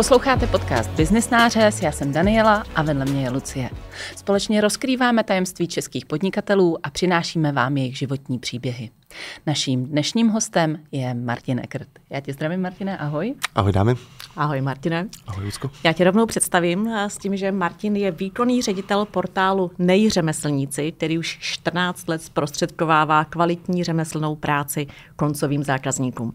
Posloucháte podcast Business Nářez. já jsem Daniela a vedle mě je Lucie. Společně rozkrýváme tajemství českých podnikatelů a přinášíme vám jejich životní příběhy. Naším dnešním hostem je Martin Eckert. Já tě zdravím, Martine, ahoj. Ahoj, dámy. Ahoj, Martine. Ahoj, Lucko. Já tě rovnou představím eh, s tím, že Martin je výkonný ředitel portálu Nejřemeslníci, který už 14 let zprostředkovává kvalitní řemeslnou práci koncovým zákazníkům.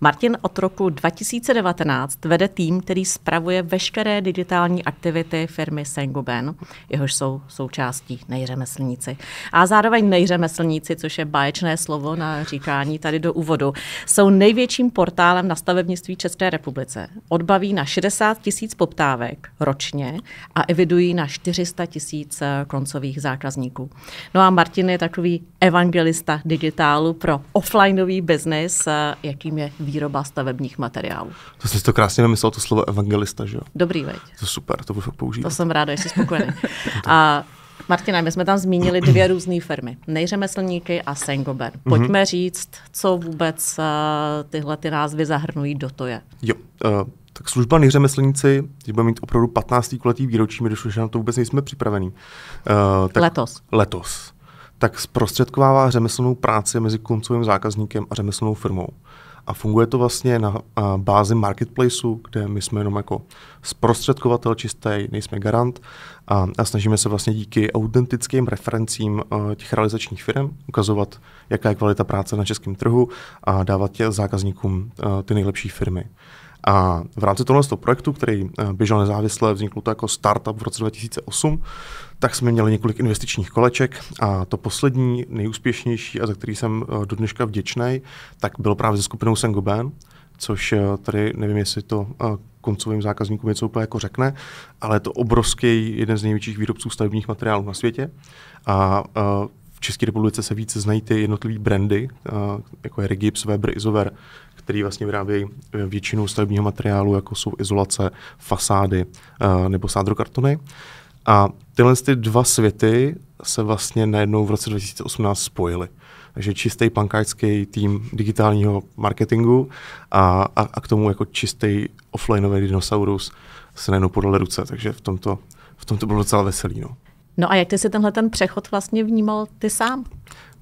Martin od roku 2019 vede tým, který spravuje veškeré digitální aktivity firmy Sengoben, jehož jsou součástí Nejřemeslníci. A zároveň Nejřemeslníci, což je báječné slovo, na říkání tady do úvodu, jsou největším portálem na stavebnictví České republice. Odbaví na 60 tisíc poptávek ročně a evidují na 400 tisíc eh, koncových zákazníků. No a Martin je takový evangelista digitálu pro offlineový biznis, eh, jakým je výroba stavebních materiálů. To jsi to krásně namyslel, to slovo evangelista, že jo? Dobrý, veď. To super, to budu používat. To jsem ráda, že jsi spokojený. a Martina, my jsme tam zmínili dvě různé firmy. Nejřemeslníky a Sengober. Mhm. Pojďme mm-hmm. říct, co vůbec uh, tyhle ty názvy zahrnují, do to je. Jo, uh, tak služba nejřemeslníci, když budeme mít opravdu 15. letý výročí, my došlo, že na to vůbec nejsme připravení. Uh, tak letos. Letos. Tak zprostředkovává řemeslnou práci mezi koncovým zákazníkem a řemeslnou firmou. A funguje to vlastně na bázi marketplaceu, kde my jsme jenom jako zprostředkovatel čistý, nejsme garant a, a snažíme se vlastně díky autentickým referencím eh, těch realizačních firm ukazovat, jaká je kvalita práce na českém trhu a dávat tě zákazníkům eh, ty nejlepší firmy. A v rámci tohoto projektu, který eh, běžel nezávisle, vzniklo to jako startup v roce 2008, tak jsme měli několik investičních koleček a to poslední, nejúspěšnější a za který jsem eh, do dneška vděčný, tak bylo právě se skupinou Sengoben, což eh, tady nevím, jestli to eh, koncovým zákazníkům něco úplně jako řekne, ale je to obrovský jeden z největších výrobců stavebních materiálů na světě. A v České republice se více znají ty jednotlivé brandy, jako je regips, Weber, Isover, který vlastně vyrábějí většinu stavebního materiálu, jako jsou izolace, fasády nebo sádrokartony. A tyhle ty dva světy se vlastně najednou v roce 2018 spojily. Takže čistý pankářský tým digitálního marketingu a, a, a k tomu jako čistý offlineový dinosaurus se najednou podal ruce. Takže v tomto, v tomto bylo docela veselý. No. No a jak ty si tenhle ten přechod vlastně vnímal ty sám?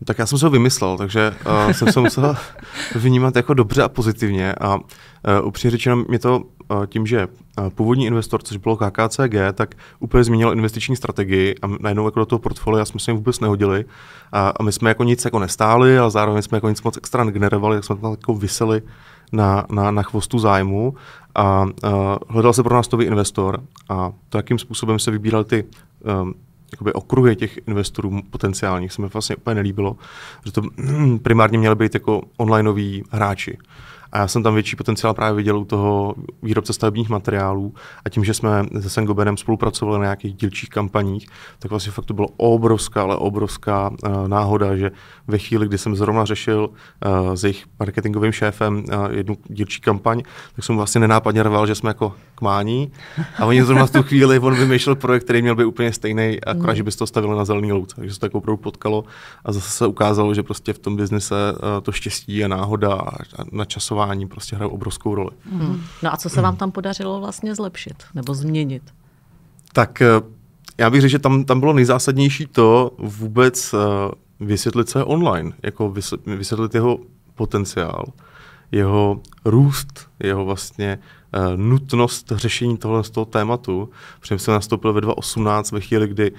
Tak já jsem se ho vymyslel, takže uh, jsem se musel vnímat jako dobře a pozitivně. A uh, upřímně řečeno, mě to uh, tím, že uh, původní investor, což bylo KKCG, tak úplně změnil investiční strategii a najednou jako do toho portfolia jsme se jim vůbec nehodili. A, a my jsme jako nic jako nestáli, ale zároveň jsme jako nic moc extra generovali, tak jsme tam jako vyseli na, na, na chvostu zájmu a uh, hledal se pro nás nový investor a to, jakým způsobem se vybíral ty um, jakoby okruhy těch investorů potenciálních se mi vlastně úplně nelíbilo, že to primárně měly být jako onlineoví hráči. A já jsem tam větší potenciál právě viděl u toho výrobce stavebních materiálů a tím, že jsme se Sengoberem spolupracovali na nějakých dílčích kampaních, tak vlastně fakt to bylo obrovská, ale obrovská uh, náhoda, že ve chvíli, kdy jsem zrovna řešil uh, s jejich marketingovým šéfem uh, jednu dílčí kampaň, tak jsem vlastně nenápadně rval, že jsme jako kmání a oni zrovna v tu chvíli, on vymýšlel projekt, který měl by úplně stejný, akorát, mm. že by to stavilo na zelený louce. Takže se to tak opravdu potkalo a zase se ukázalo, že prostě v tom biznise uh, to štěstí je náhoda a, a načasování testování prostě hrajou obrovskou roli. Hmm. No a co se hmm. vám tam podařilo vlastně zlepšit nebo změnit? Tak eh, já bych řekl, že tam, tam bylo nejzásadnější to vůbec uh, vysvětlit, co je online, jako vysvětlit jeho potenciál, jeho růst, jeho vlastně uh, nutnost řešení tohle z toho tématu. Protože jsem nastoupil ve 2018 ve chvíli, kdy uh,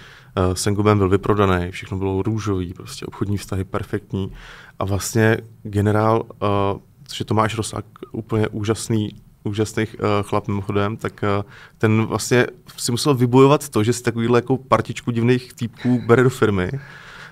Sengobem byl vyprodaný, všechno bylo růžový, prostě obchodní vztahy perfektní a vlastně generál uh, což je Tomáš Rosák, úplně úžasný úžasných uh, chlap mimochodem, tak uh, ten vlastně si musel vybojovat to, že si takovýhle jako partičku divných týpků bere do firmy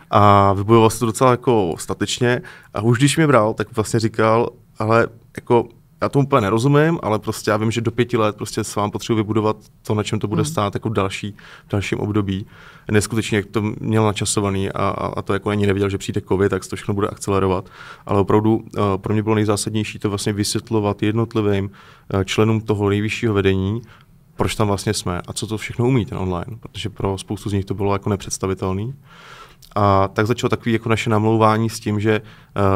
a vybojoval se to docela jako statečně a už když mě bral, tak vlastně říkal, ale jako já tomu úplně nerozumím, ale prostě já vím, že do pěti let prostě s vám potřebuji vybudovat to, na čem to bude hmm. stát jako další, v dalším období. Neskutečně, jak to měl načasovaný a, a, a to jako ani nevěděl, že přijde COVID, tak se to všechno bude akcelerovat. Ale opravdu uh, pro mě bylo nejzásadnější to vlastně vysvětlovat jednotlivým uh, členům toho nejvyššího vedení, proč tam vlastně jsme a co to všechno umí ten online, protože pro spoustu z nich to bylo jako nepředstavitelné. A tak začalo takové jako naše namlouvání s tím, že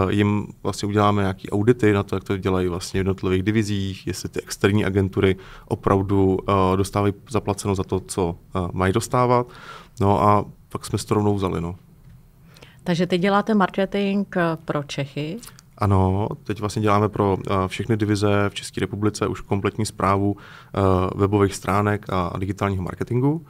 uh, jim vlastně uděláme nějaké audity na to, jak to dělají vlastně v jednotlivých divizích, jestli ty externí agentury opravdu uh, dostávají zaplaceno za to, co uh, mají dostávat. No a pak jsme to rovnou vzali. No. Takže ty děláte marketing pro Čechy? Ano, teď vlastně děláme pro uh, všechny divize v České republice už kompletní zprávu uh, webových stránek a digitálního marketingu.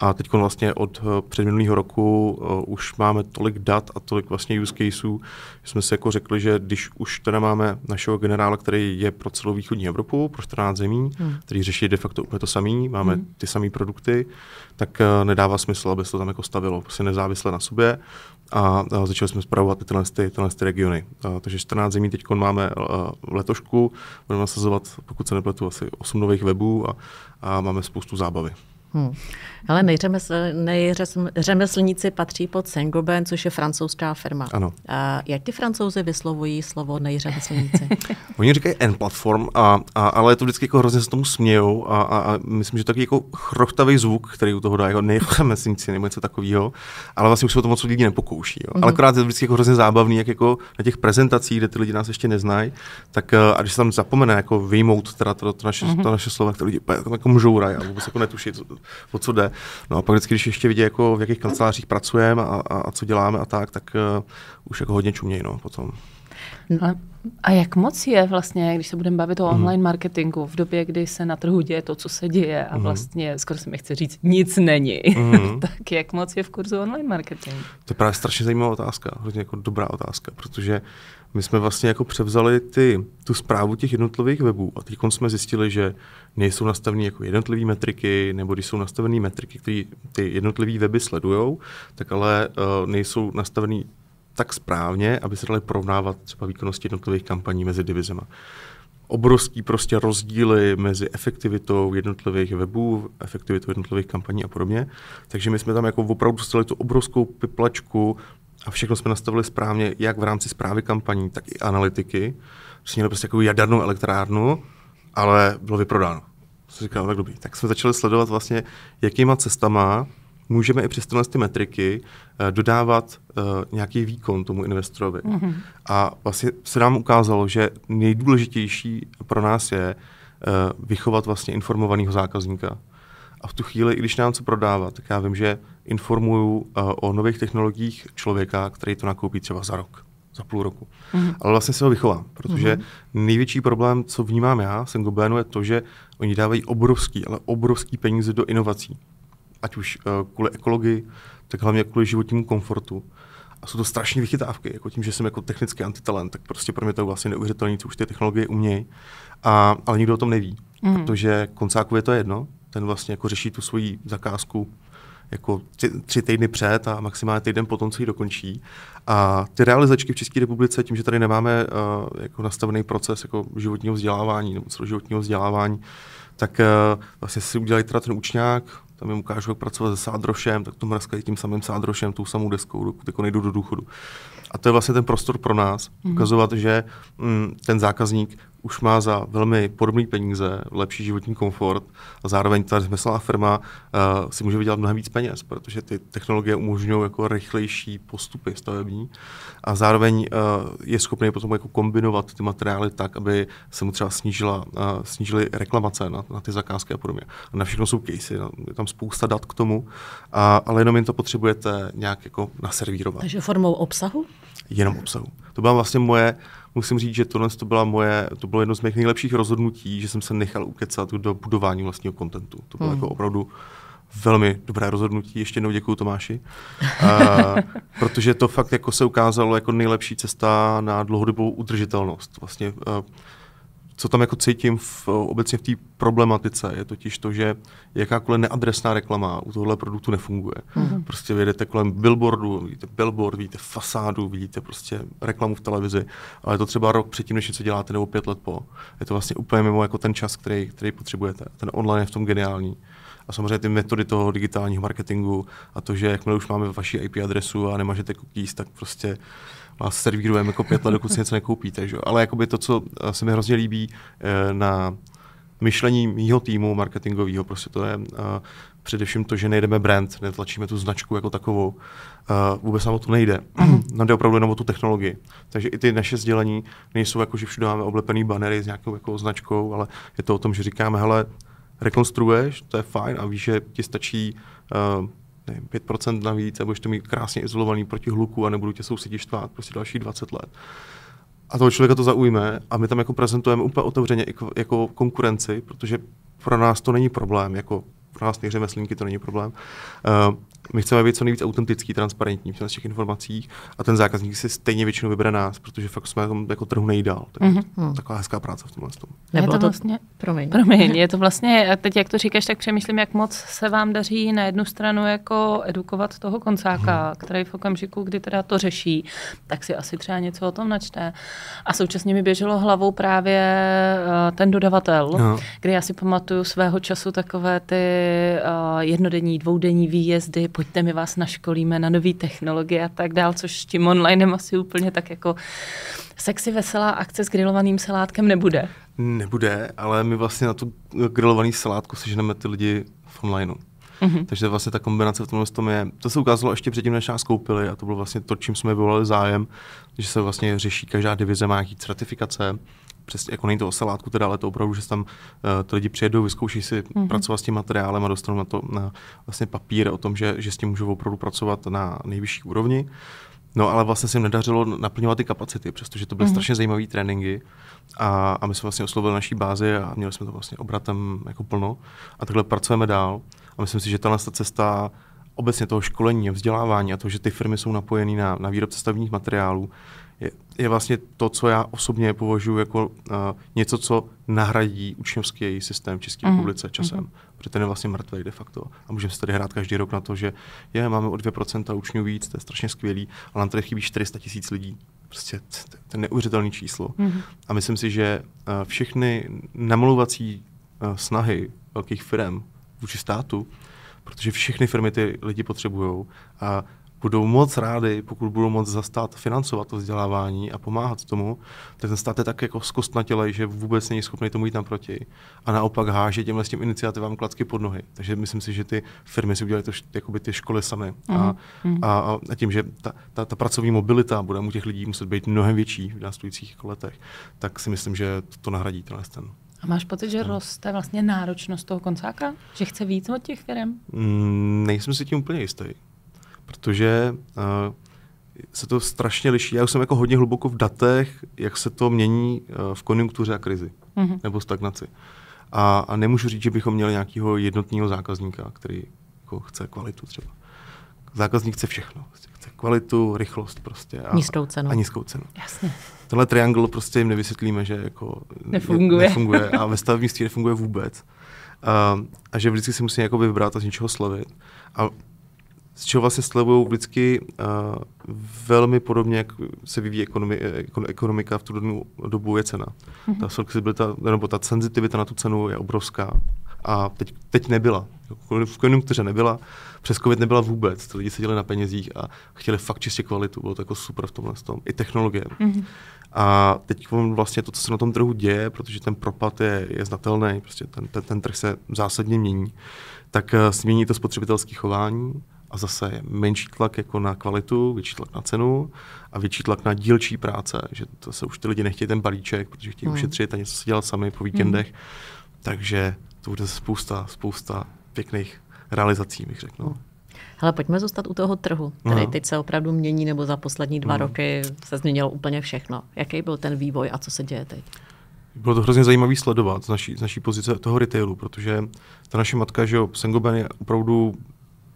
A teď vlastně od eh, předminulého roku eh, už máme tolik dat a tolik vlastně use caseů, že jsme si jako řekli, že když už teda máme našeho generála, který je pro celou východní Evropu, pro 14 zemí, hmm. který řeší de facto úplně to samý, máme hmm. ty samé produkty, tak eh, nedává smysl, aby se to tam jako stavilo, prostě nezávisle na sobě a, a začali jsme zpravovat tyhle, ty, tyhle ty regiony. A, takže 14 zemí teď máme v letošku, budeme nasazovat, pokud se nepletu, asi 8 nových webů a, a máme spoustu zábavy. Ale hmm. nejřemeslníci patří pod Saint-Gobain, což je francouzská firma. Ano. A jak ti francouzi vyslovují slovo nejřemeslníci? Oni říkají N platform, a, a, ale to vždycky jako hrozně se tomu smějou a, a, a myslím, že taky jako chrochtavý zvuk, který u toho dá jako nejřemeslníci nebo něco takového, ale vlastně už se o to moc lidi nepokouší. Jo. Hmm. Ale akorát je to vždycky jako hrozně zábavný, jak jako na těch prezentacích, kde ty lidi nás ještě neznají, tak eh, a když se tam zapomene jako vyjmout teda to, to, naše, hmm. to naše slovo, tak lidi jako, jako mžourají a vůbec jako netuší, o co jde. No a pak vždycky, když ještě vidí, jako v jakých kancelářích pracujeme a, a, a co děláme a tak, tak uh, už jako hodně čumějí no, potom. No. A jak moc je vlastně, když se budeme bavit o mhm. online marketingu, v době, kdy se na trhu děje to, co se děje a mhm. vlastně skoro se mi chce říct, nic není, mm. tak jak moc je v kurzu online marketing? To je právě strašně zajímavá otázka, hodně jako dobrá otázka, protože my jsme vlastně jako převzali ty, tu zprávu těch jednotlivých webů a teď jsme zjistili, že nejsou nastaveny jako jednotlivé metriky, nebo když jsou nastavené metriky, které ty jednotlivé weby sledují, tak ale uh, nejsou nastavené tak správně, aby se daly porovnávat třeba výkonnosti jednotlivých kampaní mezi divizema. Obrovský prostě rozdíly mezi efektivitou jednotlivých webů, efektivitou jednotlivých kampaní a podobně. Takže my jsme tam jako opravdu dostali tu obrovskou piplačku a všechno jsme nastavili správně, jak v rámci zprávy kampaní, tak i analytiky. Jsme prostě měli prostě takovou jadernou elektrárnu, ale bylo vyprodáno. říkal, no tak dobrý. Tak jsme začali sledovat vlastně, jakýma cestama můžeme i přes tyhle ty metriky eh, dodávat eh, nějaký výkon tomu investorovi. Mm-hmm. A vlastně se nám ukázalo, že nejdůležitější pro nás je eh, vychovat vlastně informovaného zákazníka. A v tu chvíli, i když nám co prodává, tak já vím, že informuju o nových technologiích člověka, který to nakoupí třeba za rok za půl roku. Mm-hmm. Ale vlastně se ho vychovám, protože mm-hmm. největší problém, co vnímám já, jsem Goblinu, je to, že oni dávají obrovský, ale obrovský peníze do inovací ať už eh, kvůli ekologii, tak hlavně kvůli životnímu komfortu. A jsou to strašné vychytávky, jako tím, že jsem jako technický antitalent, tak prostě pro mě to je vlastně neuvěřitelné, co už ty technologie umějí, a, ale nikdo o tom neví, mm. protože koncáku je to jedno, ten vlastně jako řeší tu svoji zakázku jako tři, tři týdny před a maximálně týden potom, co ji dokončí. A ty realizačky v České republice, tím, že tady nemáme uh, jako nastavený proces jako životního vzdělávání nebo celoživotního vzdělávání, tak uh, vlastně si udělají teda ten učňák, tam jim ukážu, jak pracovat se sádrošem, tak to mraskají tím samým sádrošem, tou samou deskou, dokud jako nejdu do důchodu. A to je vlastně ten prostor pro nás, mm-hmm. ukazovat, že mm, ten zákazník už má za velmi podobné peníze lepší životní komfort a zároveň ta řemeslná firma uh, si může vydělat mnohem víc peněz, protože ty technologie umožňují jako rychlejší postupy stavební a zároveň uh, je schopný potom jako kombinovat ty materiály tak, aby se mu třeba snížila, uh, snížily reklamace na, na ty zakázky a podobně. A na všechno jsou casey, je tam spousta dat k tomu, a, ale jenom jen to potřebujete nějak jako naservírovat. Takže formou obsahu? Jenom obsahu. To byla vlastně moje uh, musím říct, že tohle to, byla moje, to bylo jedno z mých nejlepších rozhodnutí, že jsem se nechal ukecat do budování vlastního kontentu. To bylo hmm. jako opravdu velmi dobré rozhodnutí. Ještě jednou děkuji Tomáši. A, protože to fakt jako se ukázalo jako nejlepší cesta na dlouhodobou udržitelnost. Vlastně uh, co tam jako cítím v, obecně v té problematice, je totiž to, že jakákoliv neadresná reklama u tohle produktu nefunguje. Mm-hmm. Prostě vyjedete kolem billboardu, vidíte billboard, vidíte fasádu, vidíte prostě reklamu v televizi, ale je to třeba rok předtím, než něco děláte, nebo pět let po. Je to vlastně úplně mimo jako ten čas, který, který potřebujete. Ten online je v tom geniální a samozřejmě ty metody toho digitálního marketingu a to, že jakmile už máme vaši IP adresu a nemažete cookies, tak prostě vás servírujeme jako pět let, dokud si něco nekoupíte. Že? Ale jakoby to, co eh, se mi hrozně líbí eh, na myšlení mýho týmu marketingového, prostě to je eh, především to, že nejdeme brand, netlačíme tu značku jako takovou. Uh, vůbec nám o to nejde. nám jde opravdu jenom o tu technologii. Takže i ty naše sdělení nejsou jako, že všude máme oblepený banery s nějakou jako značkou, ale je to o tom, že říkáme, hele, rekonstruuješ, to je fajn a víš, že ti stačí uh, nevím, 5% navíc a budeš to mít krásně izolovaný proti hluku a nebudu tě sousedi štvát prostě další 20 let. A toho člověka to zaujme a my tam jako prezentujeme úplně otevřeně jako konkurenci, protože pro nás to není problém, jako pro nás ty řemeslníky to není problém. Uh, my chceme být co nejvíc autentický, transparentní v našich informacích a ten zákazník si stejně většinou vybere nás, protože fakt jsme tam jako trhu nejdál. Tak, mm-hmm. Taková hezká práce v tomhle. Tom. Nebo je to, to vlastně, promiň. promiň. je to vlastně, teď jak to říkáš, tak přemýšlím, jak moc se vám daří na jednu stranu jako edukovat toho koncáka, hmm. který v okamžiku, kdy teda to řeší, tak si asi třeba něco o tom načte. A současně mi běželo hlavou právě eh, ten dodavatel, no. kdy já si pamatuju svého času takové ty eh, jednodenní, dvoudenní výjezdy po pojďte, my vás naškolíme na nové technologie a tak dál, což tím online asi úplně tak jako sexy veselá akce s grilovaným salátkem nebude. Nebude, ale my vlastně na tu grilovaný salátku seženeme ty lidi v onlineu. Mm-hmm. Takže vlastně ta kombinace v tomhle tom je. To se ukázalo ještě předtím, než nás koupili, a to bylo vlastně to, čím jsme vyvolali zájem, že se vlastně řeší každá divize, má nějaký certifikace, přesně, jako není to o salátku teda, ale to opravdu, že tam uh, to lidi přijedou, vyzkouší si mm-hmm. pracovat s tím materiálem a dostanou na to na vlastně papír o tom, že, že s tím můžou opravdu pracovat na nejvyšší úrovni. No ale vlastně se jim nedařilo naplňovat ty kapacity, přestože to byly mm-hmm. strašně zajímavé tréninky a, a my jsme vlastně oslovili naší bázi a měli jsme to vlastně obratem jako plno a takhle pracujeme dál a myslím si, že tahle cesta obecně toho školení a vzdělávání a to, že ty firmy jsou napojené na, na výrobce stavebních materiálů, je, je vlastně to, co já osobně považuji jako uh, něco, co nahradí učňovský systém v České mm. hmm časem. Mm. Protože ten je vlastně mrtvý de facto. A můžeme se tady hrát každý rok na to, že je, máme o 2% učňů víc, to je strašně skvělý, ale nám tady chybí 400 tisíc lidí. Prostě to je neuvěřitelné číslo. Mm. A myslím si, že uh, všechny namluvací uh, snahy velkých firm vůči státu protože všechny firmy ty lidi potřebují a budou moc rádi, pokud budou moc zastát financovat to vzdělávání a pomáhat tomu, tak ten stát je tak jako zkostnatělej, že vůbec není schopný tomu jít naproti. A naopak háže těmhle s tím iniciativám klacky pod nohy. Takže myslím si, že ty firmy si udělají to, jakoby ty školy samy. Mm-hmm. A, a, a, tím, že ta, ta, ta, pracovní mobilita bude u těch lidí muset být mnohem větší v následujících letech, tak si myslím, že to nahradí tenhle ten. A máš pocit, že roste vlastně náročnost toho koncáka? Že chce víc od těch firm? Mm, nejsem si tím úplně jistý, protože uh, se to strašně liší. Já už jsem jako hodně hluboko v datech, jak se to mění uh, v konjunktuře a krizi mm-hmm. nebo stagnaci. A, a nemůžu říct, že bychom měli nějakého jednotního zákazníka, který jako chce kvalitu třeba. Zákazník chce všechno. Chce kvalitu, rychlost prostě. A, nízkou cenu. A nízkou cenu. Jasně tenhle triangle prostě jim nevysvětlíme, že jako nefunguje, nefunguje a ve stavebnictví nefunguje vůbec. A, a že vždycky si musí jako vybrat a z něčeho slavit. A z čeho vlastně slevují vždycky a, velmi podobně, jak se vyvíjí ekonomi, ekonomika v tu dobu, je cena. Mm-hmm. Ta mhm. nebo ta senzitivita na tu cenu je obrovská a teď, teď nebyla. V konjunktuře nebyla, přes COVID nebyla vůbec, ty lidi seděli na penězích a chtěli fakt čistě kvalitu, bylo to jako super v tomhle tom, i technologie. Mm-hmm. A teď vlastně to, co se na tom trhu děje, protože ten propad je, je znatelný, prostě ten, ten, ten trh se zásadně mění, tak změní eh, to spotřebitelské chování a zase je menší tlak jako na kvalitu, větší tlak na cenu a větší tlak na dílčí práce, že to se už ty lidi nechtějí ten balíček, protože chtějí mm. ušetřit a něco si dělat sami po víkendech. Mm. Takže to bude spousta, spousta pěkných realizací, bych řekl. No. Hele, pojďme zůstat u toho trhu, který no. teď se opravdu mění, nebo za poslední dva hmm. roky se změnilo úplně všechno. Jaký byl ten vývoj a co se děje teď? Bylo to hrozně zajímavé sledovat z naší, z naší pozice toho retailu, protože ta naše matka, že jo, Sengoben je opravdu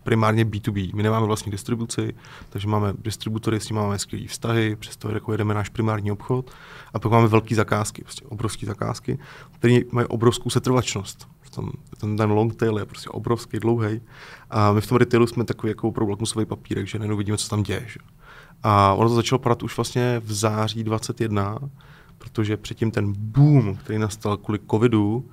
primárně B2B. My nemáme vlastní distribuci, takže máme distributory, s nimi máme skvělé vztahy, přesto jako jedeme náš primární obchod. A pak máme velké zakázky, prostě obrovské zakázky, které mají obrovskou setrvačnost. ten, ten long tail je prostě obrovský, dlouhý. A my v tom retailu jsme takový jako pro lakmusový papírek, že najednou vidíme, co tam děje. Že? A ono to začalo padat už vlastně v září 21, protože předtím ten boom, který nastal kvůli covidu,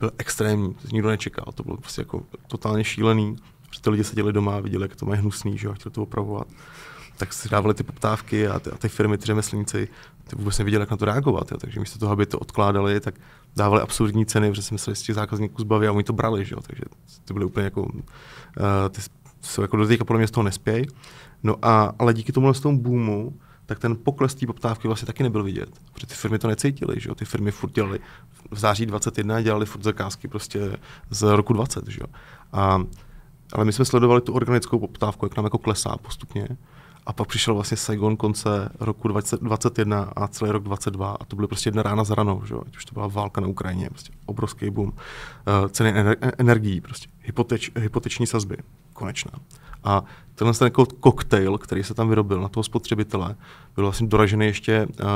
byl extrémní, to nikdo nečekal, to bylo prostě jako totálně šílený protože ty lidi seděli doma a viděli, jak to mají hnusný, že a chtěli to opravovat. Tak si dávali ty poptávky a ty, a ty firmy, ty řemeslníci, ty vůbec nevěděli, jak na to reagovat. Jo. Takže místo toho, aby to odkládali, tak dávali absurdní ceny, protože si mysleli, že z těch zákazníků zbaví a oni to brali, že jo. Takže ty byly úplně jako, uh, ty jsou jako do teďka podle mě z toho nespějí. No a, ale díky tomu tomu boomu, tak ten pokles té poptávky vlastně taky nebyl vidět. Protože ty firmy to necítily, že jo? Ty firmy furt dělali v září 21 dělali furt zakázky prostě z roku 20, že jo? A ale my jsme sledovali tu organickou poptávku, jak nám jako klesá postupně. A pak přišel vlastně Saigon konce roku 2021 a celý rok 2022 a to byly prostě jedna rána za ranou, že jo? Ať už to byla válka na Ukrajině, prostě obrovský boom. Uh, ceny ener- e-, energií, prostě hypoteč, hypoteční sazby, konečná. A tenhle ten jako koktejl, který se tam vyrobil na toho spotřebitele, byl vlastně doražený ještě uh,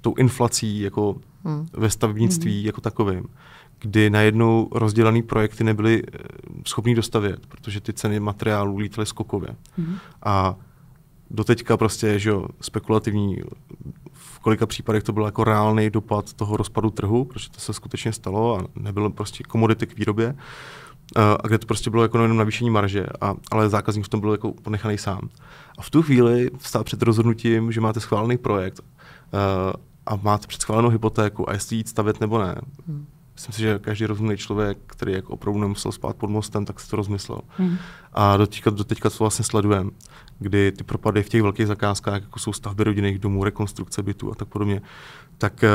tou inflací jako hmm. ve stavebnictví hmm. jako takovým kdy najednou rozdělený projekty nebyly eh, schopný dostavět, protože ty ceny materiálů lítaly skokově. Mm-hmm. A doteďka prostě, že jo, spekulativní, v kolika případech to byl jako reálný dopad toho rozpadu trhu, protože to se skutečně stalo a nebylo prostě komodity k výrobě, eh, a kde to prostě bylo jako jenom navýšení marže, a, ale zákazník v tom byl jako ponechaný sám. A v tu chvíli stál před rozhodnutím, že máte schválený projekt a, eh, a máte předschválenou hypotéku a jestli jít stavět nebo ne. mm Myslím si, že každý rozumný člověk, který jako opravdu nemusel spát pod mostem, tak si to rozmyslel. Hmm. A do teďka to vlastně sledujeme, kdy ty propady v těch velkých zakázkách, jako jsou stavby rodinných domů, rekonstrukce bytů a tak podobně, tak eh,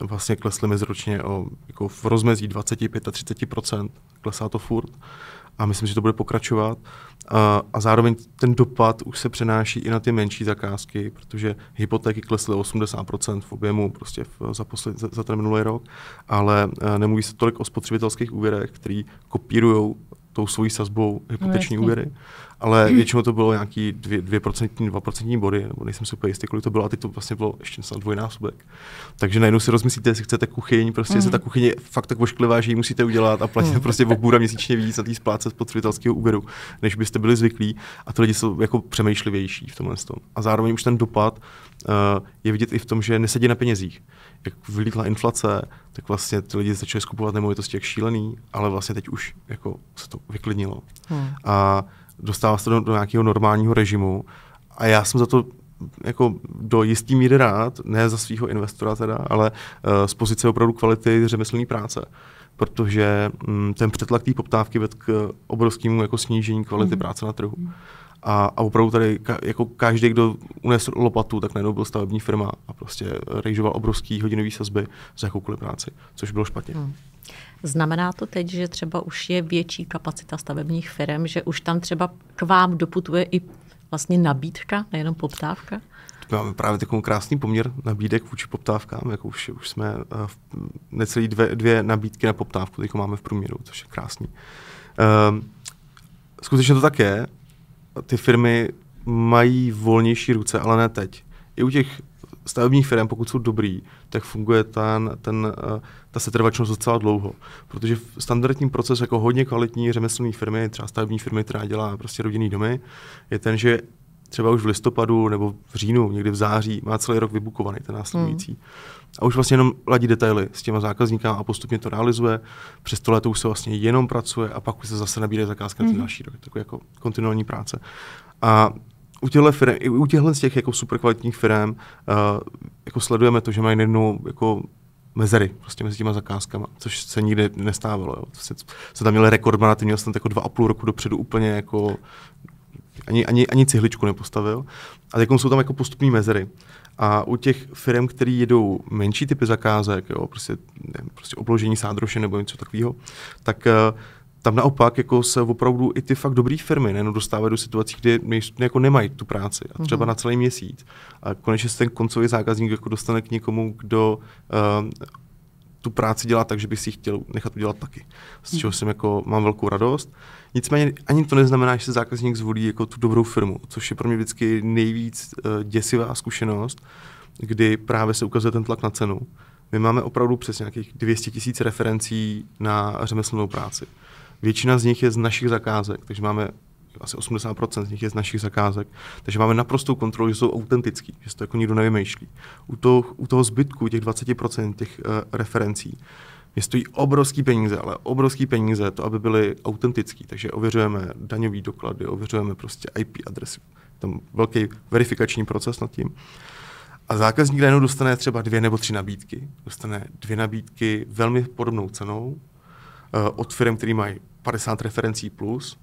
vlastně klesly meziročně o, jako v rozmezí 25 a 30 klesá to furt a myslím, že to bude pokračovat. A, a zároveň ten dopad už se přenáší i na ty menší zakázky, protože hypotéky klesly 80% v objemu prostě v, za, posled, za, za ten minulý rok, ale e, nemluví se tolik o spotřebitelských úvěrech, který kopírují tou svojí sazbou hypoteční no, úvěry, ale většinou to bylo nějaký 2%, 2% body, nebo nejsem si úplně jistý, kolik to bylo, a teď to vlastně bylo ještě na dvojnásobek. Takže najednou si rozmyslíte, jestli chcete kuchyň, prostě hmm. se ta mhm. kuchyně fakt tak ošklivá, že ji musíte udělat a platíte hmm. prostě obůra měsíčně víc za tý splácet spotřebitelského úvěru, než byste byli zvyklí. A ty lidi jsou jako přemýšlivější v tomhle. Tom. A zároveň už ten dopad uh, je vidět i v tom, že nesedí na penězích jak vylítla inflace, tak vlastně ty lidi začali skupovat nemovitosti jak šílený, ale vlastně teď už jako se to vyklidnilo. Hmm. A dostává se to do, do nějakého normálního režimu a já jsem za to jako do jistý míry rád, ne za svého investora teda, ale uh, z pozice opravdu kvality řemeslné práce, protože um, ten přetlak té poptávky vedl k obrovskému jako snížení kvality hmm. práce na trhu. Hmm. A, a opravdu tady ka, jako každý, kdo unesl lopatu, tak najednou byl stavební firma a prostě rejžoval obrovský hodinový sazby za jakoukoliv práci, což bylo špatně. Hmm. Znamená to teď, že třeba už je větší kapacita stavebních firm, že už tam třeba k vám doputuje i vlastně nabídka, nejenom poptávka? Máme právě takový krásný poměr nabídek vůči poptávkám, jako už, už jsme eh, v necelý dvě, dvě nabídky na poptávku, teď máme v průměru, což je krásný. Um, skutečně to tak je ty firmy mají volnější ruce, ale ne teď. I u těch stavebních firm, pokud jsou dobrý, tak funguje ten, ten, eh, ta setrvačnost docela dlouho. Protože standardním proces jako hodně kvalitní řemeslné firmy, třeba stavební firmy, která dělá prostě rodinný domy, je ten, že třeba už v listopadu nebo v říjnu, někdy v září, má celý rok vybukovaný ten následující. Hmm. A už vlastně jenom ladí detaily s těma zákazníky a postupně to realizuje. Přes to leto už se vlastně jenom pracuje a pak už se zase nabíde zakázka hmm. na ten mhm. další rok. Takový jako kontinuální práce. A u těchto, firm, u těchto z těch jako super kvalitních firm uh, eh, jako sledujeme to, že mají jednu jako mezery prostě mezi těma zakázkama, což se nikdy nestávalo. Jo. Se, vlastně se tam měli rekord, na ty měl jsem jako dva a půl roku dopředu úplně jako ani, ani, ani cihličku nepostavil. A teď jsou tam jako postupní mezery. A u těch firm, které jedou menší typy zakázek, jo, prostě, ne, prostě obložení sádroše nebo něco takového, tak eh, tam naopak jako se opravdu i ty fakt dobré firmy nejenom dostávají do situací, kdy jako nemají tu práci a třeba mm-hmm. na celý měsíc. A konečně se ten koncový zákazník jako dostane k někomu, kdo uh, tu práci dělá tak, že bych si chtěl nechat udělat taky. Z čeho jsem jako, mám velkou radost. Nicméně ani to neznamená, že se zákazník zvolí jako tu dobrou firmu, což je pro mě vždycky nejvíc eh, děsivá zkušenost, kdy právě se ukazuje ten tlak na cenu. My máme opravdu přes nějakých 200 tisíc referencí na řemeslnou práci. Většina z nich je z našich zakázek, takže máme asi 80% z nich je z našich zakázek, takže máme naprostou kontrolu, že jsou autentický, že to jako nikdo nevymýšlí. U toho, u toho zbytku, těch 20% těch uh, referencí, mě stojí obrovský peníze, ale obrovský peníze to, aby byly autentický. Takže ověřujeme daňový doklady, ověřujeme prostě IP adresy. Tam velký verifikační proces nad tím. A zákazník najednou dostane třeba dvě nebo tři nabídky. Dostane dvě nabídky velmi podobnou cenou uh, od firm, které mají 50 referencí plus,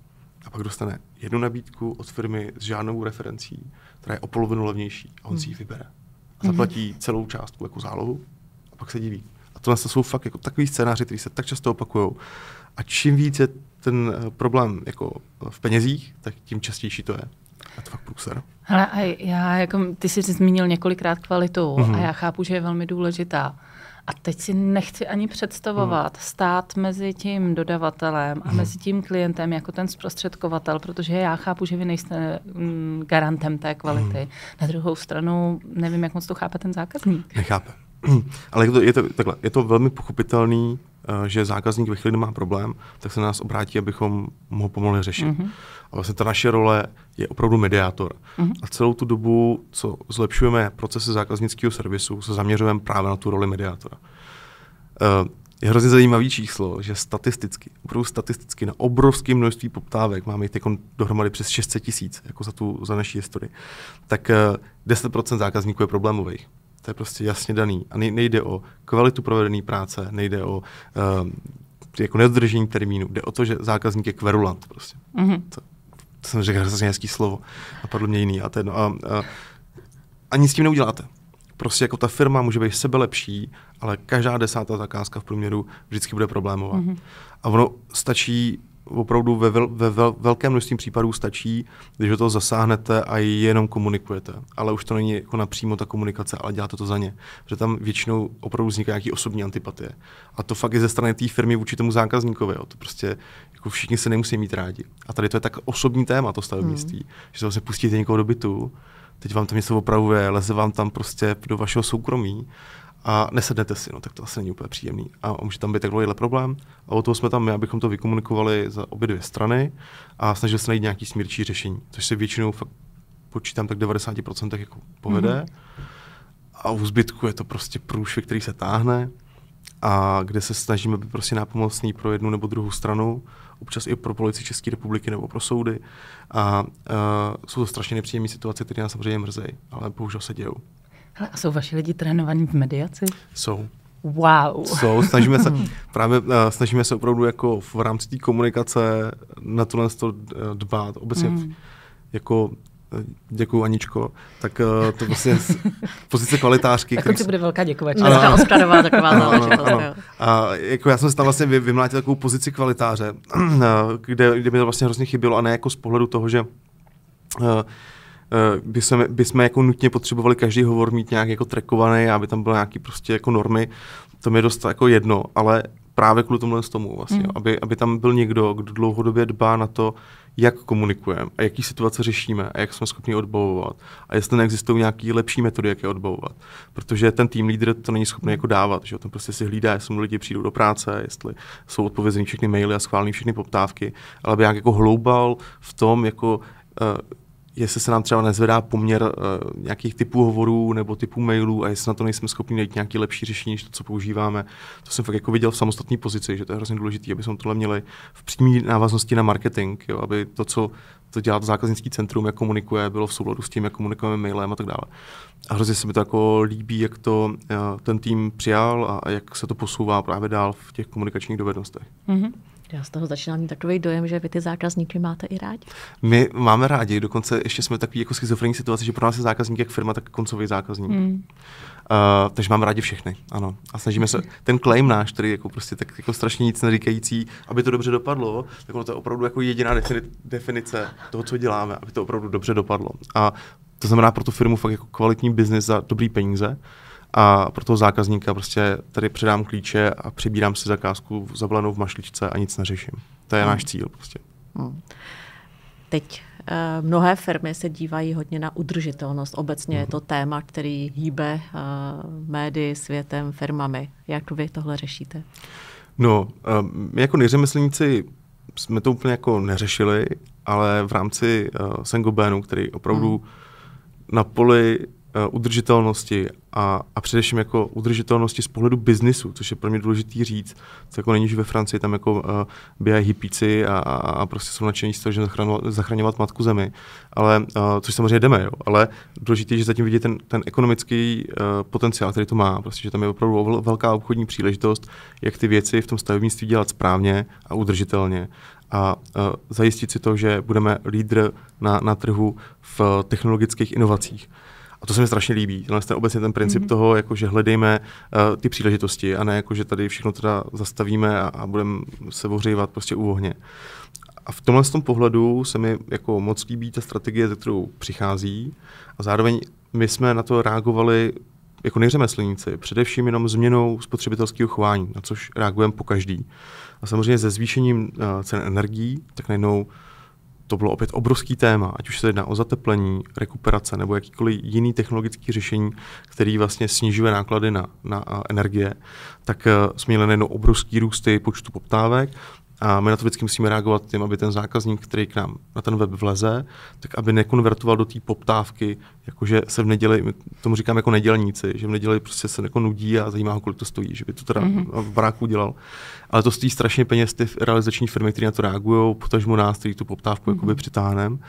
a pak dostane jednu nabídku od firmy s žádnou referencí, která je o polovinu levnější a on si ji mhm. vybere. A zaplatí mm-hmm. celou částku jako zálohu a pak se diví. A tohle jsou fakt jako takový scénáři, které se tak často opakují. A čím více ten eh, problém jako v penězích, tak tím častější to je. A to fakt průser. Hele, a já, jako, ty jsi zmínil několikrát kvalitu mm-hmm. a já chápu, že je velmi důležitá. A teď si nechci ani představovat hmm. stát mezi tím dodavatelem a hmm. mezi tím klientem jako ten zprostředkovatel, protože já chápu, že vy nejste mm, garantem té kvality. Hmm. Na druhou stranu nevím, jak moc to chápe ten zákazník. Nechápe. Ale je to, je to takhle, je to velmi pochopitelný Eh, že zákazník ve chvíli, má problém, tak se na nás obrátí, abychom ho pomohli řešit. Mm-hmm. A vlastně ta naše role je opravdu mediátor. Mm-hmm. A celou tu dobu, co zlepšujeme procesy zákaznického servisu, se zaměřujeme právě na tu roli mediátora. Eh, je hrozně zajímavý číslo, že statisticky, opravdu statisticky na obrovské množství poptávek, máme jich teď dohromady přes 600 tisíc, jako za, tu, za naší historii, tak 10% eh, zákazníků je problémových. To je prostě jasně daný. A nejde o kvalitu provedené práce, nejde o um, jako nedodržení termínu. Jde o to, že zákazník je kverulant. Prostě. Mm-hmm. To, to jsem řekl hrozně hezký slovo. A podle mě jiný. A, to A, a, a nic s tím neuděláte. Prostě jako ta firma může být sebe lepší, ale každá desátá zakázka v průměru vždycky bude problémová. Mm-hmm. A ono stačí opravdu ve, vel, ve vel, velkém množství případů stačí, když do toho zasáhnete a jenom komunikujete. Ale už to není jako napřímo ta komunikace, ale děláte to za ně. Protože tam většinou opravdu vzniká nějaký osobní antipatie. A to fakt je ze strany té firmy vůči tomu zákazníkovi. Jo. To prostě jako všichni se nemusí mít rádi. A tady to je tak osobní téma, to stavebnictví, hmm. že se vlastně pustíte někoho do bytu, teď vám to něco opravuje, leze vám tam prostě do vašeho soukromí a nesednete si, no tak to asi není úplně příjemný. A může tam být takovýhle problém. A o toho jsme tam my, abychom to vykomunikovali za obě dvě strany a snažili se najít nějaký smírčí řešení, což se většinou fakt počítám tak 90% jako povede. Mm-hmm. A u zbytku je to prostě průšvih, který se táhne a kde se snažíme být prostě nápomocný pro jednu nebo druhou stranu, občas i pro policii České republiky nebo pro soudy. A a e, jsou to strašně nepříjemné situace, které nás samozřejmě mrzí, ale bohužel se dějou. Hele, a jsou vaši lidi trénovaní v mediaci? Jsou. Wow. Jsou, snažíme se, hmm. právě uh, snažíme se opravdu jako v rámci té komunikace na tohle to eh, dbát. Obecně mm. jako eh, Děkuji, Aničko. Tak uh, to vlastně z pozice kvalitářky. Tak to bude velká děkovačka. Dneska Oscarová taková ano, Ano, ano. A jako já jsem se tam vlastně vymlátil takovou pozici kvalitáře, kde, kde mi to vlastně hrozně chybělo a ne jako z pohledu toho, že uh, Eh, by, se, by jsme jako nutně potřebovali každý hovor mít nějak jako trackovaný, aby tam byly nějaké prostě jako normy, to mi je dost jako jedno, ale právě kvůli tomu z tomu vlastně, mm. aby, aby tam byl někdo, kdo dlouhodobě dbá na to, jak komunikujeme a jaký situace řešíme a jak jsme schopni odbavovat a jestli neexistují nějaké lepší metody, jak je odbavovat. Protože ten tým leader to není schopný jako dávat, že ten prostě si hlídá, jestli mu lidi přijdou do práce, jestli jsou odpovězeny všechny maily a schválené všechny poptávky, ale aby nějak jako hloubal v tom, jako eh, jestli se nám třeba nezvedá poměr uh, nějakých typů hovorů nebo typů mailů a jestli na to nejsme schopni najít nějaké lepší řešení, než to, co používáme. To jsem fakt jako viděl v samostatné pozici, že to je hrozně důležité, aby jsme tohle měli v přímé návaznosti na marketing, jo, aby to, co to dělá to zákaznický centrum, jak komunikuje, bylo v souladu s tím, jak komunikujeme mailem a tak dále. A hrozně se mi to jako líbí, jak to uh, ten tým přijal a, a jak se to posouvá právě dál v těch komunikačních dovednostech. Mm-hmm. Já z toho začínám mít takový dojem, že vy ty zákazníky máte i rádi. My máme rádi, dokonce ještě jsme takový jako schizofrenní situaci, že pro nás je zákazník jak firma, tak koncový zákazník. Hmm. Uh, takže máme rádi všechny, ano. A snažíme se, ten claim náš, který jako prostě tak jako strašně nic neříkající, aby to dobře dopadlo, tak ono to je opravdu jako jediná definice toho, co děláme, aby to opravdu dobře dopadlo. A to znamená pro tu firmu fakt jako kvalitní biznis za dobrý peníze. Uh, a pro toho zákazníka prostě tady předám klíče a přibírám si zakázku zavolenou v mašličce a nic neřeším. To je hmm. náš cíl prostě. Hmm. Teď uh, mnohé firmy se dívají hodně na udržitelnost. Obecně hmm. je to téma, který hýbe uh, médii, světem, firmami. Jak vy tohle řešíte? No, um, jako nejřemeslníci jsme to úplně jako neřešili, ale v rámci uh, Sengobénu, který opravdu hmm. na poli Eh, udržitelnosti a, a především jako udržitelnosti z pohledu biznisu, což je pro mě důležitý říct, co jako není, že ve Francii tam jako uh, běhají hippíci a, a, a prostě jsou nadšení z toho, že zachraňovat, matku zemi, ale, uh, což samozřejmě jdeme, jo, ale důležité je, že zatím vidíte ten, ten ekonomický uh, potenciál, který to má, prostě, že tam je opravdu velká obchodní příležitost, jak ty věci v tom stavebnictví dělat správně a udržitelně a uh, zajistit si to, že budeme lídr na, na trhu v technologických inovacích. A to se mi strašně líbí. Tenhle ten obecně ten princip mm-hmm. toho, jako, že hledejme uh, ty příležitosti a ne jako, že tady všechno teda zastavíme a, a budeme se ohřívat prostě u ohně. A v tomhle tom pohledu se mi jako moc líbí ta strategie, ze kterou přichází. A zároveň my jsme na to reagovali jako neřemeslníci, především jenom změnou spotřebitelského chování, na což reagujeme po každý. A samozřejmě se zvýšením uh, cen energií, tak najednou to bylo opět obrovský téma, ať už se jedná o zateplení, rekuperace nebo jakýkoliv jiný technologický řešení, který vlastně snižuje náklady na, na energie, tak eh, jsme měli najednou obrovský růsty počtu poptávek a my na to vždycky musíme reagovat tím, aby ten zákazník, který k nám na ten web vleze, tak aby nekonvertoval do té poptávky, jakože se v neděli, my tomu říkám jako nedělníci, že v neděli prostě se jako nudí a zajímá ho, kolik to stojí, že by to teda mm-hmm. v baráku dělal. Ale to stojí strašně peněz ty realizační firmy, které na to reagují, potažmo nás, který tu poptávku mm-hmm. jakoby mhm. přitáhnem.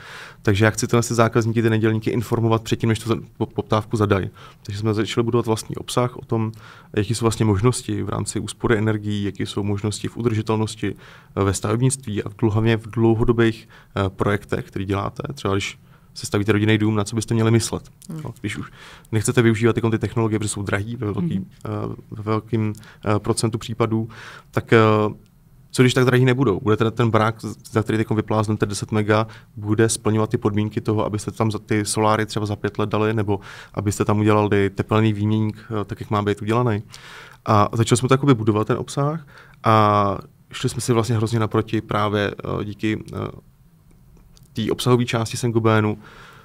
Takže já chci tyhle zákazníky, ty nedělníky informovat předtím, než tu poptávku zadají. Takže jsme začali budovat vlastní obsah o tom, jaké jsou vlastně možnosti v rámci úspory energií, jaké jsou možnosti v udržitelnosti, ve stavebnictví a hlavně v dlouhodobých eh, projektech, který děláte, třeba když se stavíte rodinný dům, na co byste měli myslet. Hmm. když už nechcete využívat ty, ty technologie, protože jsou drahý ve velkým, hmm. Eh, ve velkým eh, procentu případů, tak co když tak drahý nebudou? Bude teda ten barák, za který teď vypláznete 10 mega, bude splňovat ty podmínky toho, abyste tam za ty soláry třeba za pět let dali, nebo abyste tam udělali tepelný výměník, tak jak má být udělaný. A začali jsme to budovat ten obsah a šli jsme si vlastně hrozně naproti právě uh, díky uh, té obsahové části Sengobénu,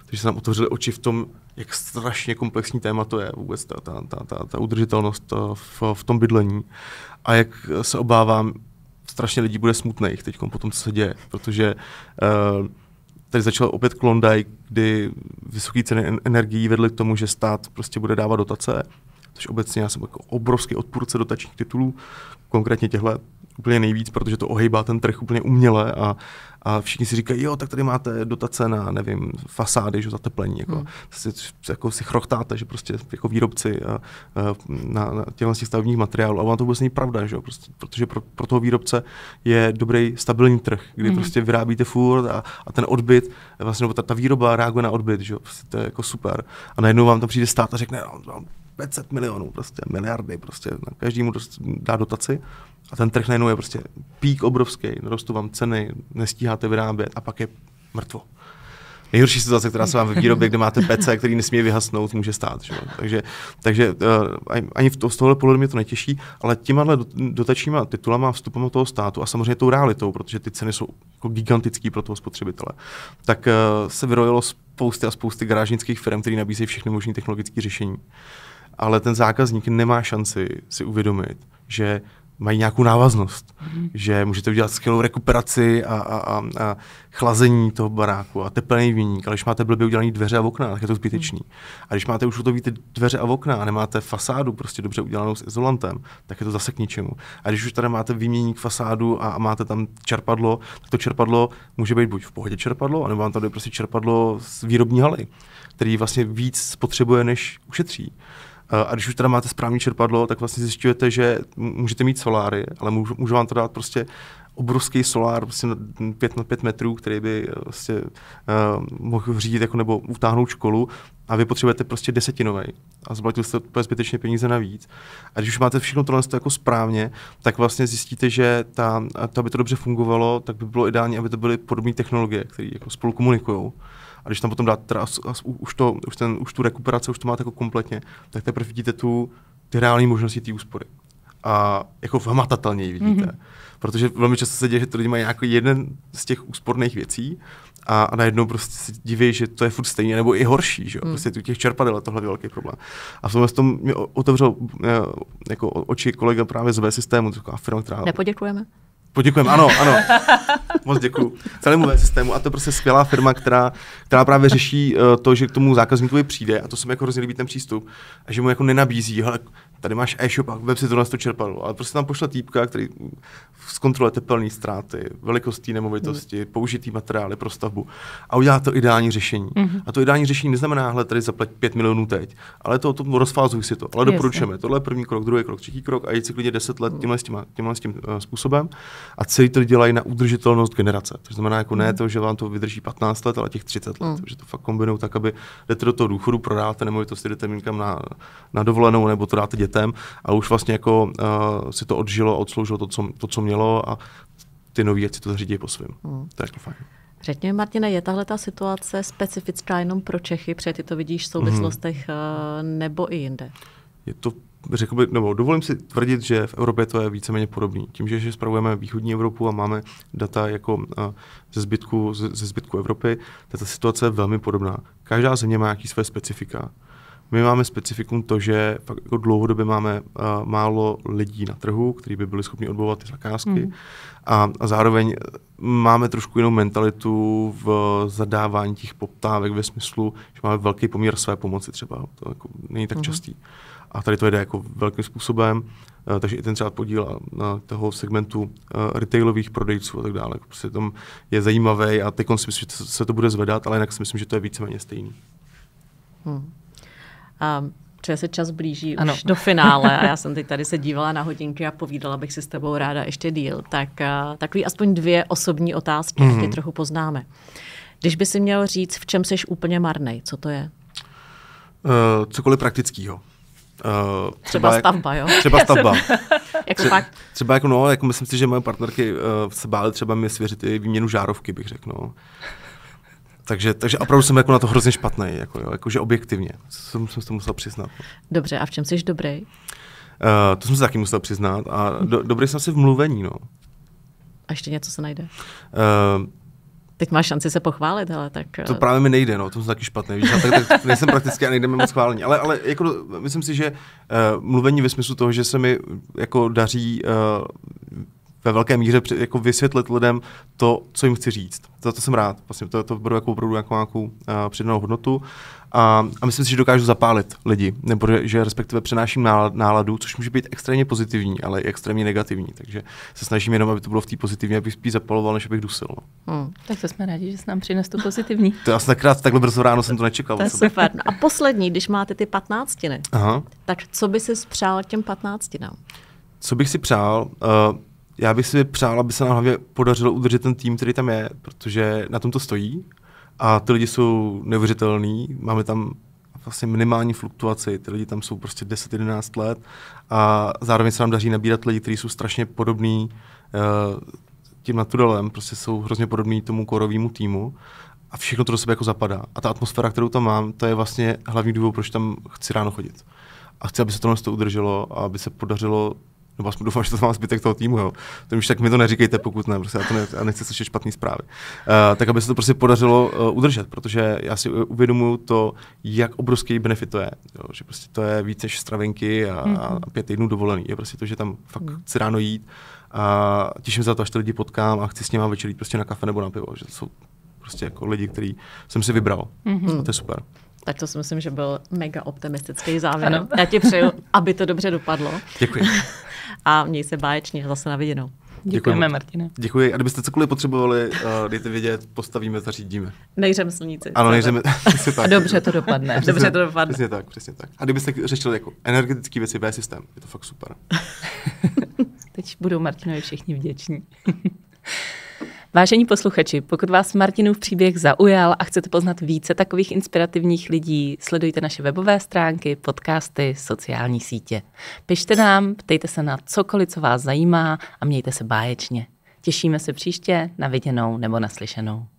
takže se nám otevřeli oči v tom, jak strašně komplexní téma to je vůbec ta, ta, ta, ta, ta udržitelnost eh, v, v tom bydlení a jak se obávám, strašně lidí bude smutných teď po tom, co se děje, protože uh, tady začal opět Klondike, kdy vysoké ceny energií vedly k tomu, že stát prostě bude dávat dotace, což obecně já jsem jako obrovský odpůrce dotačních titulů, konkrétně těchto, úplně nejvíc, protože to ohejbá ten trh úplně uměle a, a všichni si říkají, jo, tak tady máte dotace na, nevím, fasády, že zateplení, jako, hmm. si, jako si chrochtáte, že prostě jako výrobci a, a, na, na těchto těch stavebních materiálů, a vám to vůbec není pravda, že prostě, protože pro, pro, toho výrobce je dobrý stabilní trh, kdy hmm. prostě vyrábíte furt a, a ten odbyt, vlastně, nebo ta, ta výroba reaguje na odbyt, že prostě to je jako super. A najednou vám tam přijde stát a řekne, no, no, 500 milionů, prostě miliardy, prostě každému dá dotaci a ten trh najednou je prostě pík obrovský, rostou vám ceny, nestíháte vyrábět a pak je mrtvo. Nejhorší situace, která se vám ve výrobě, kde máte PC, který nesmí vyhasnout, může stát. Že? Takže, takže uh, ani v to, z tohohle pohledu mě to netěší, ale těma dotačníma titulama a do toho státu a samozřejmě tou realitou, protože ty ceny jsou jako gigantický pro toho spotřebitele, tak uh, se vyrojilo spousty a spousty garážnických firm, které nabízejí všechny možné technologické řešení ale ten zákazník nemá šanci si uvědomit, že mají nějakou návaznost, mm. že můžete udělat skvělou rekuperaci a, a, a, a chlazení toho baráku a teplný výnik, ale když máte blbě udělané dveře a okna, tak je to zbytečný. Mm. A když máte už to víte dveře a okna a nemáte fasádu prostě dobře udělanou s izolantem, tak je to zase k ničemu. A když už tady máte výměník fasádu a máte tam čerpadlo, tak to čerpadlo může být buď v pohodě čerpadlo, anebo vám tady prostě čerpadlo z výrobní haly, který vlastně víc spotřebuje, než ušetří. Eh, a když už teda máte správný čerpadlo, tak vlastně zjišťujete, že můžete mít soláry, ale můžu, můžu vám to dát prostě obrovský solár, prostě 5 na 5 metrů, který by prostě, uh, mohl řídit jako, nebo utáhnout školu a vy potřebujete prostě desetinový a zplatil jste úplně zbytečně peníze navíc. A když už máte všechno tohle jako správně, tak vlastně zjistíte, že ta, to, aby to dobře fungovalo, tak by bylo ideální, aby to byly podobné technologie, které jako spolu komunikují. A když tam potom dáte teda, už, to, už, ten, už tu rekuperaci, už to máte jako kompletně, tak teprve vidíte tu, ty reální možnosti té úspory a jako hmatatelněji vidíte. Mm-hmm. Protože velmi často se děje, že to lidi mají jako jeden z těch úsporných věcí a, a najednou prostě se diví, že to je furt stejně, nebo i horší, že jo? Mm. Prostě u těch čerpadel tohle je velký problém. A v tomhle tom mě otevřel eh, jako oči kolega právě z B systému, taková firma, která... Nepoděkujeme? Poděkujeme, ano, ano. Moc děkuji celému systému. A to je prostě skvělá firma, která, která právě řeší uh, to, že k tomu zákazníkovi přijde, a to se mi jako hrozně líbí ten přístup, a že mu jako nenabízí, ale tady máš e-shop a web si tohle to čerpadlo, ale prostě tam pošle týpka, který zkontroluje teplné ztráty, velikosti nemovitosti, mm. použitý materiály pro stavbu a udělá to ideální řešení. Mm-hmm. A to ideální řešení neznamená, hle, tady zaplať 5 milionů teď, ale to, to rozfázuj si to, ale doporučujeme. Tohle je první krok, druhý krok, třetí krok a jít si klidně 10 let tímhle, s tím, tímhle s tím uh, způsobem a celý to dělají na udržitelnost generace. To znamená jako mm. ne to, že vám to vydrží 15 let, ale těch 30 let, mm. že to fakt kombinují tak, aby jdete do toho důchodu, prodáte nemovitosti, jdete někam na, na dovolenou nebo to dáte dětem světem a už vlastně jako uh, si to odžilo a odsloužilo to co, to, co mělo a ty nové věci to zařídí po svém. Hmm. To je jako fajn. Řekni mi, Martina, je tahle ta situace specifická jenom pro Čechy, protože ty to vidíš v mhm. souvislostech hmm. nebo i jinde? Je to řekl bych, nebo dovolím si tvrdit, že v Evropě to je víceméně podobný. Tím, že, že spravujeme východní Evropu a máme data jako a, eh, ze, zbytku, ze, ze zbytku Evropy, ta situace je velmi podobná. Každá země má nějaký své specifika. My máme specifikum to, že fakt jako dlouhodobě máme uh, málo lidí na trhu, kteří by byli schopni odbovat ty zakázky. Hmm. A, a zároveň eh, máme trošku jinou mentalitu v zadávání těch poptávek ve smyslu, že máme velký poměr své pomoci třeba. To jako není tak hmm. častý. A tady to jde jako velkým způsobem, uh, takže i ten třeba podíl na toho segmentu uh, retailových prodejců a tak dále. Jako prostě tam je zajímavý a teď si myslím, že se to bude zvedat, ale jinak si myslím, že to je víceméně stejný. Hmm. A protože se čas blíží ano. už do finále a já jsem teď tady se dívala na hodinky a povídala bych si s tebou ráda ještě díl, tak uh, takový aspoň dvě osobní otázky, mm-hmm. ty trochu poznáme. Když by si měl říct, v čem jsi úplně marnej, co to je? Uh, cokoliv praktického. Uh, eh, třeba, třeba stavba, jak, jo? Třeba stavba. jako fakt? Třeba, třeba jako no, jako myslím si, že moje partnerky uh, se bály třeba mi svěřit i výměnu žárovky, bych řekl. No. Takže, takže opravdu jsem jako na to hrozně špatný, jako, jo, jakože objektivně. Jsem, jsem to musel přiznat. Dobře, a v čem jsi dobrý? Uh, to jsem se taky musel přiznat. A do, dobrý jsem si v mluvení, no. A ještě něco se najde? Uh, Teď máš šanci se pochválit, ale tak... Eh, to právě mi nejde, no, to jsem taky špatný, víš, tak, tak nejsem prakticky a nejde mi moc chválení. Ale, ale jako, myslím si, že uh, mluvení ve smyslu toho, že se mi jako daří uh, ve velké míře jako vysvětlit lidem to, co jim chci říct. Za to jsem rád. Vlastně to, to beru jako opravdu jako nějakou uh, přidanou hodnotu. A, a myslím si, že dokážu zapálit lidi, nebo že respektive přenáším náladu, což může být extrémně pozitivní, ale i extrémně negativní. Takže se snažím jenom, aby to bylo v té pozitivní, abych spíš zapaloval, než abych dusil. No. Hmm. Tak to jsme rádi, že jsi nám přines tu pozitivní. to já takrát, takhle brzo ráno jsem to nečekal. To je super. No. a poslední, když máte ty patnáctiny, Aha. tak co by si přál těm patnáctinám? Co bych si přál? Uh, já bych si přál, aby se nám hlavně podařilo udržet ten tým, který tam je, protože na tom to stojí a ty lidi jsou neuvěřitelní. Máme tam vlastně minimální fluktuaci, ty lidi tam jsou prostě 10-11 let a zároveň se nám daří nabírat lidi, kteří jsou strašně podobní uh, eh, tím naturalem, prostě jsou hrozně podobní tomu korovému týmu a všechno to do sebe jako zapadá. A ta atmosféra, kterou tam mám, to je vlastně hlavní důvod, proč tam chci ráno chodit. A chci, aby se tohle to udrželo a aby se podařilo nebo aspoň doufám, že to má zbytek toho týmu, jo. To už tak mi to neříkejte, pokud ne, prostě já to ne, já nechci slyšet špatné zprávy. Uh, tak aby se to prostě podařilo uh, udržet, protože já si uvědomuju to, jak obrovský benefit to je, jo, že prostě to je více, než stravenky a, mm-hmm. a mhm. pět týdnů dovolený, je prostě to, že tam fakt mm. chci ráno jít a těším se za to, až ty lidi potkám a chci s nimi večer jít prostě na kafe nebo na pivo, že to jsou prostě jako lidi, který jsem si vybral. Mm-hmm. A to je super. Tak to si myslím, že byl mega optimistický závěr. Ano. Já ti přeju, aby to dobře dopadlo. Děkuji. a měj se báječně, zase na viděnou. Děkujeme, Martine. Děkuji. A kdybyste cokoliv potřebovali, eh, dejte vědět, postavíme, zařídíme. Nejřem silnici. Ano, nejřeme. tak. Dobře to dopadne. Přesně, Dobře to dopadne. Přesně tak, přesně tak. A kdybyste řešili jako energetický věci, B systém, je to fakt super. Teď budou Martinovi všichni vděční. Vážení posluchači, pokud vás Martinův příběh zaujal a chcete poznat více takových inspirativních lidí, sledujte naše webové stránky, podcasty, sociální sítě. Pište nám, ptejte se na cokoliv, co vás zajímá a mějte se báječně. Těšíme se příště na viděnou nebo naslyšenou.